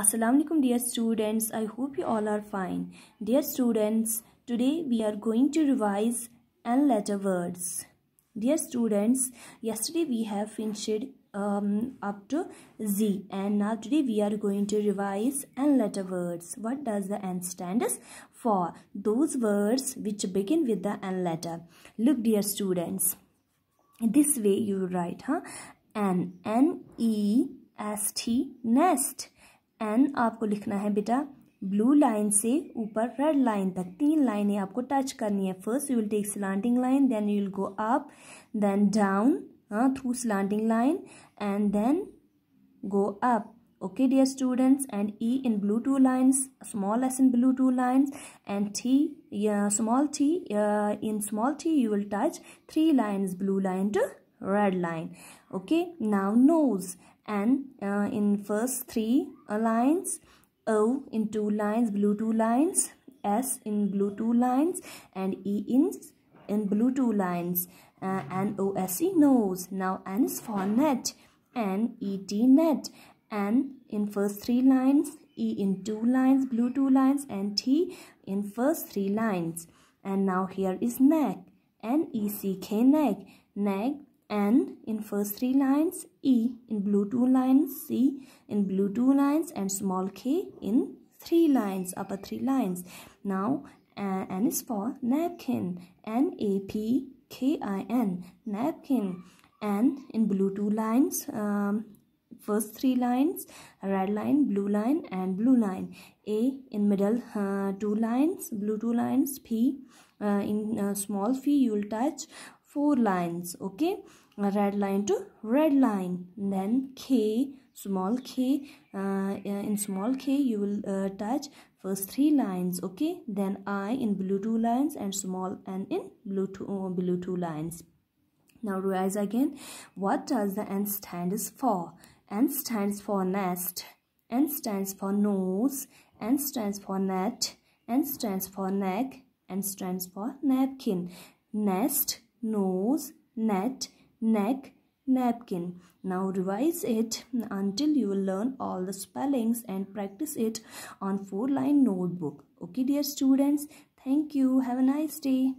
Assalamu alaikum dear students I hope you all are fine dear students today we are going to revise and letter words dear students yesterday we have finished um, up to Z and now today we are going to revise and letter words what does the N stand for those words which begin with the N letter look dear students this way you write huh? N N E S T nest N आपको लिखना है बेटा blue line से ऊपर red line तक तीन लाइनें आपको टच करनी है first you will take slanting line then you will go up then down through slanting line and then go up okay dear students and E in blue two lines small S in blue two lines and T small T in small T you will touch three lines blue line two red line okay now nose and uh, in first three uh, lines O in two lines blue two lines S in blue two lines and E in in blue two lines uh, and OSE nose now N is for net and ET net and in first three lines E in two lines blue two lines and T in first three lines and now here is neck N E C K neck neck N in first three lines, E in blue two lines, C in blue two lines and small k in three lines, upper three lines. Now uh, N is for napkin, N-A-P-K-I-N, napkin. N in blue two lines, um, first three lines red line blue line and blue line a in middle uh, two lines blue two lines p uh, in uh, small p you'll touch four lines okay a red line to red line then k small k uh, uh, in small k you will uh, touch first three lines okay then i in blue two lines and small n in blue two uh, blue two lines now rise again what does the n stand is for n stands for nest n stands for nose n stands for net n stands for neck n stands for napkin nest nose, net, neck, napkin. Now revise it until you will learn all the spellings and practice it on four line notebook. Okay dear students, thank you. Have a nice day.